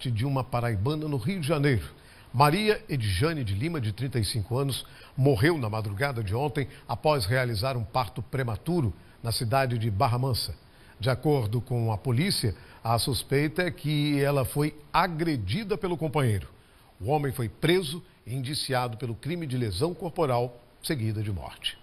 morte de uma paraibana no Rio de Janeiro. Maria Edjane de Lima, de 35 anos, morreu na madrugada de ontem após realizar um parto prematuro na cidade de Barra Mansa. De acordo com a polícia, a suspeita é que ela foi agredida pelo companheiro. O homem foi preso e indiciado pelo crime de lesão corporal seguida de morte.